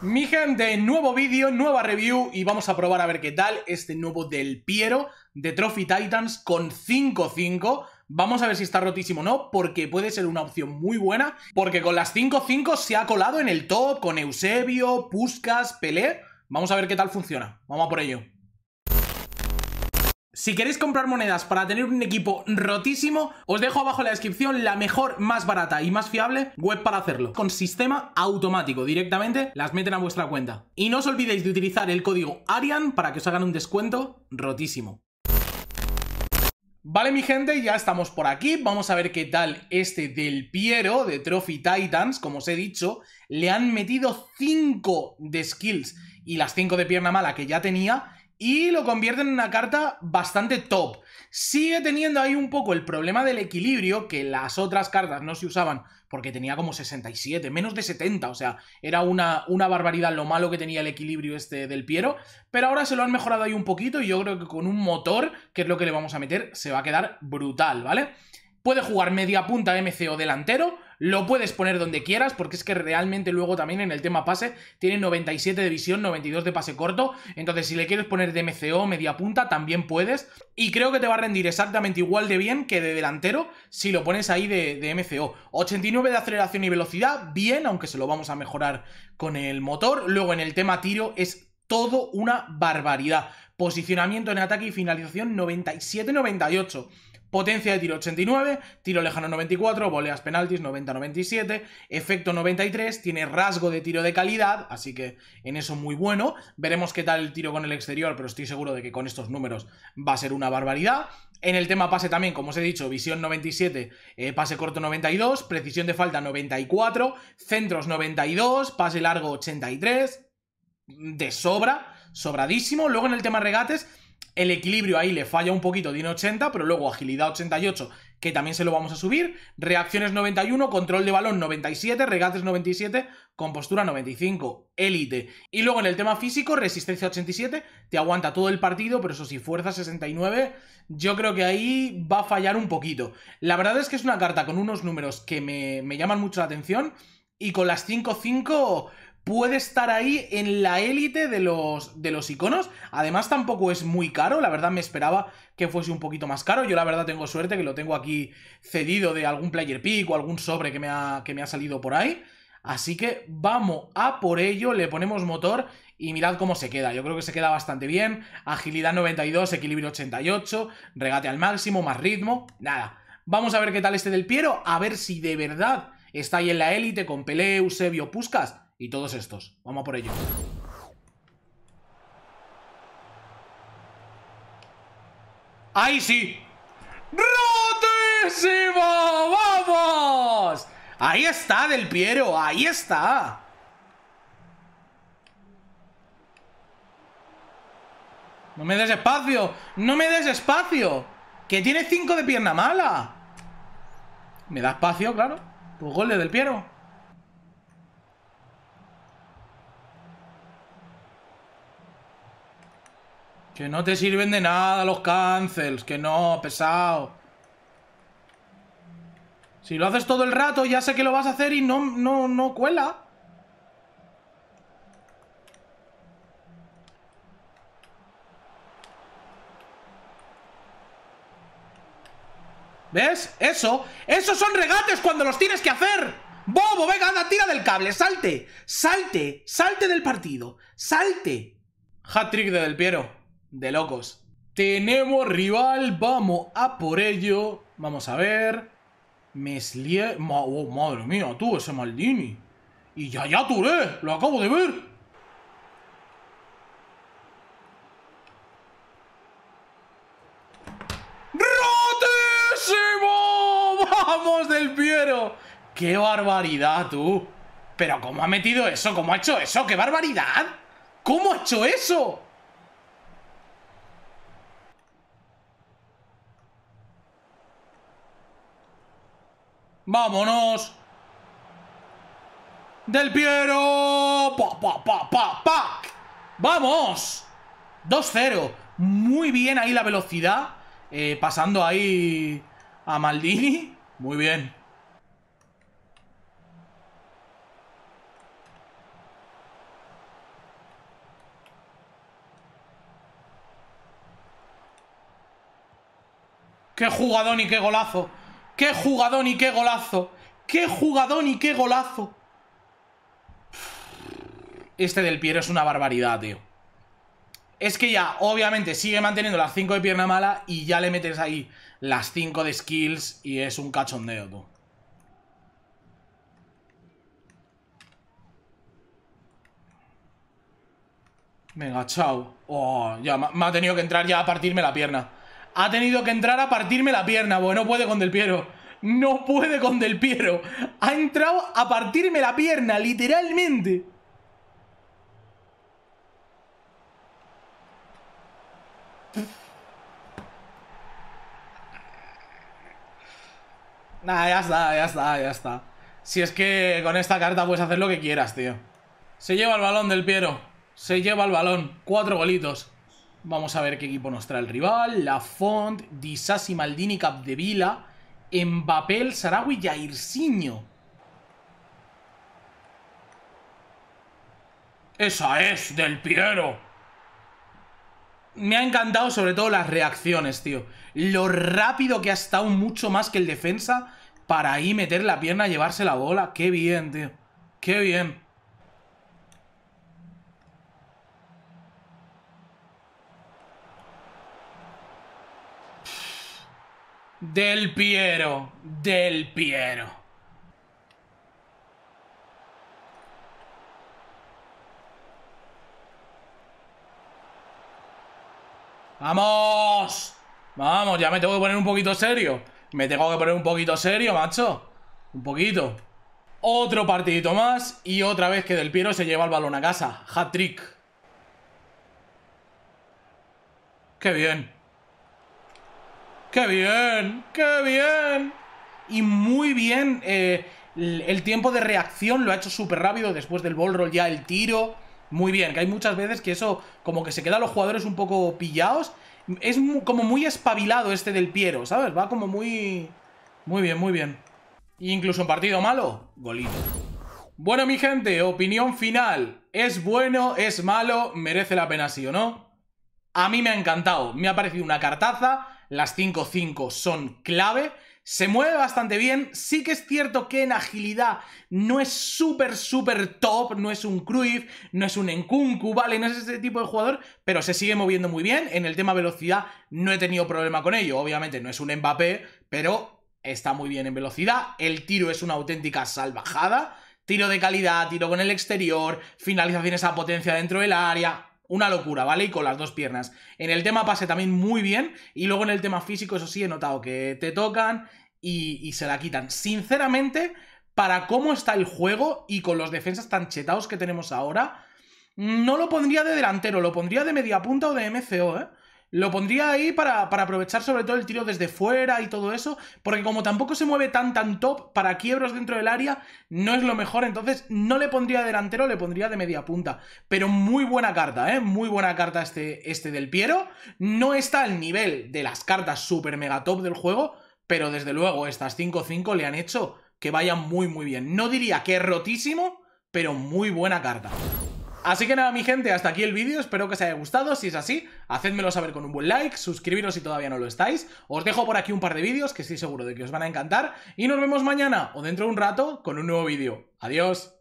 Mi gente, nuevo vídeo, nueva review y vamos a probar a ver qué tal este nuevo del Piero de Trophy Titans con 5-5. Vamos a ver si está rotísimo o no, porque puede ser una opción muy buena, porque con las 5-5 se ha colado en el top con Eusebio, Puskas, Pelé. Vamos a ver qué tal funciona. Vamos a por ello. Si queréis comprar monedas para tener un equipo rotísimo, os dejo abajo en la descripción la mejor, más barata y más fiable web para hacerlo. Con sistema automático, directamente las meten a vuestra cuenta. Y no os olvidéis de utilizar el código ARIAN para que os hagan un descuento rotísimo. Vale mi gente, ya estamos por aquí, vamos a ver qué tal este del Piero de Trophy Titans, como os he dicho, le han metido 5 de skills y las 5 de pierna mala que ya tenía, y lo convierten en una carta bastante top. Sigue teniendo ahí un poco el problema del equilibrio, que las otras cartas no se usaban porque tenía como 67, menos de 70, o sea, era una, una barbaridad lo malo que tenía el equilibrio este del Piero, pero ahora se lo han mejorado ahí un poquito y yo creo que con un motor, que es lo que le vamos a meter, se va a quedar brutal, ¿vale? Puede jugar media punta MC o delantero, lo puedes poner donde quieras, porque es que realmente luego también en el tema pase tiene 97 de visión, 92 de pase corto, entonces si le quieres poner de MCO, media punta, también puedes, y creo que te va a rendir exactamente igual de bien que de delantero si lo pones ahí de, de MCO. 89 de aceleración y velocidad, bien, aunque se lo vamos a mejorar con el motor, luego en el tema tiro es todo una barbaridad. Posicionamiento en ataque y finalización 97-98. Potencia de tiro 89, tiro lejano 94, voleas penaltis 90-97, efecto 93, tiene rasgo de tiro de calidad, así que en eso muy bueno. Veremos qué tal el tiro con el exterior, pero estoy seguro de que con estos números va a ser una barbaridad. En el tema pase también, como os he dicho, visión 97, eh, pase corto 92, precisión de falta 94, centros 92, pase largo 83, de sobra sobradísimo. Luego en el tema regates, el equilibrio ahí le falla un poquito, tiene 80, pero luego agilidad 88, que también se lo vamos a subir. Reacciones 91, control de balón 97, regates 97, compostura 95, élite. Y luego en el tema físico, resistencia 87, te aguanta todo el partido, pero eso sí, fuerza 69, yo creo que ahí va a fallar un poquito. La verdad es que es una carta con unos números que me, me llaman mucho la atención y con las 5-5 puede estar ahí en la élite de los, de los iconos. Además, tampoco es muy caro. La verdad, me esperaba que fuese un poquito más caro. Yo, la verdad, tengo suerte que lo tengo aquí cedido de algún player pick o algún sobre que me ha, que me ha salido por ahí. Así que vamos a por ello, le ponemos motor y mirad cómo se queda. Yo creo que se queda bastante bien. Agilidad 92, equilibrio 88, regate al máximo, más ritmo, nada. Vamos a ver qué tal este del Piero, a ver si de verdad está ahí en la élite con Pelé, Eusebio, Puskas. Y todos estos. Vamos por ello. ¡Ahí sí! ¡Rotísimo! ¡Vamos! Ahí está Del Piero, ahí está. No me des espacio, no me des espacio. Que tiene cinco de pierna mala. Me da espacio, claro. Pues gol de Del Piero. Que no te sirven de nada los cancels. Que no, pesado. Si lo haces todo el rato, ya sé que lo vas a hacer y no, no, no cuela. ¿Ves? Eso. Esos son regates cuando los tienes que hacer. Bobo, venga, tira del cable. Salte. Salte. Salte del partido. Salte. Hat-trick de Del Piero de locos. Tenemos rival, vamos a por ello. Vamos a ver. Meslier. Oh, madre mía, tú, ese Maldini. Y ya, ya, Touré, lo acabo de ver. ¡Rotísimo! ¡Vamos del Piero! ¡Qué barbaridad, tú! ¿Pero cómo ha metido eso? ¿Cómo ha hecho eso? ¡Qué barbaridad! ¿Cómo ha hecho eso? Vámonos. Del Piero. Pa, pa, pa, pa, pa. Vamos. 2-0. Muy bien ahí la velocidad. Eh, pasando ahí a Maldini. Muy bien. ¡Qué jugadón y qué golazo! ¡Qué jugadón y qué golazo! ¡Qué jugadón y qué golazo! Este del Piero es una barbaridad, tío. Es que ya, obviamente, sigue manteniendo las 5 de pierna mala y ya le metes ahí las 5 de skills y es un cachondeo, tú. Venga, chao. Oh, ya me ha tenido que entrar ya a partirme la pierna. Ha tenido que entrar a partirme la pierna, porque no puede con Del Piero. No puede con Del Piero. Ha entrado a partirme la pierna, literalmente. Nah, ya está, ya está, ya está. Si es que con esta carta puedes hacer lo que quieras, tío. Se lleva el balón del Piero. Se lleva el balón. Cuatro golitos. Vamos a ver qué equipo nos trae el rival. Lafont, Disassi, Maldini, Capdevila, Mbappé, papel Sarawi y ¡Esa es! ¡Del Piero! Me ha encantado sobre todo las reacciones, tío. Lo rápido que ha estado mucho más que el defensa para ahí meter la pierna, y llevarse la bola. ¡Qué bien, tío! ¡Qué bien! Del Piero, del Piero. ¡Vamos! Vamos, ya me tengo que poner un poquito serio. Me tengo que poner un poquito serio, macho. Un poquito. Otro partidito más y otra vez que Del Piero se lleva el balón a casa. Hat-trick. ¡Qué bien! ¡Qué bien! ¡Qué bien! Y muy bien. Eh, el, tiempo de reacción lo ha hecho súper rápido. Después del ball roll ya el tiro. Muy bien, que hay muchas veces que eso como que se queda a los jugadores un poco pillados. Es como muy espabilado este del Piero, ¿sabes? Va como muy... Muy bien, muy bien. incluso un partido malo, golito. Bueno, mi gente, opinión final. ¿Es bueno? ¿Es malo? ¿Merece la pena sí o no? A mí me ha encantado. Me ha parecido una cartaza las 5-5 son clave. Se mueve bastante bien, sí que es cierto que en agilidad no es súper, súper top, no es un Cruyff, no es un Enkunku, ¿vale? No es ese tipo de jugador, pero se sigue moviendo muy bien. En el tema velocidad no he tenido problema con ello, obviamente no es un Mbappé, pero está muy bien en velocidad. El tiro es una auténtica salvajada, tiro de calidad, tiro con el exterior, finalizaciones a potencia dentro del área, una locura, ¿vale? Y con las dos piernas. En el tema pase también muy bien. Y luego en el tema físico, eso sí, he notado que te tocan y, se la quitan. Sinceramente, para cómo está el juego y con los defensas tan chetados que tenemos ahora, no lo pondría de delantero, lo pondría de media punta o de MCO, ¿eh? Lo pondría ahí para, aprovechar sobre todo el tiro desde fuera y todo eso, porque como tampoco se mueve tan tan top, para quiebros dentro del área no es lo mejor, entonces no le pondría delantero, le pondría de media punta. Pero muy buena carta, ¿eh? Muy buena carta este, este del Piero. No está al nivel de las cartas super mega top del juego, pero desde luego estas 5-5 le han hecho que vaya muy muy bien. No diría que es rotísimo, pero muy buena carta. Así que nada, mi gente, hasta aquí el vídeo. Espero que os haya gustado. Si es así, hacedmelo saber con un buen like, suscribiros si todavía no lo estáis. Os dejo por aquí un par de vídeos que estoy seguro de que os van a encantar. Y nos vemos mañana o dentro de un rato con un nuevo vídeo. Adiós.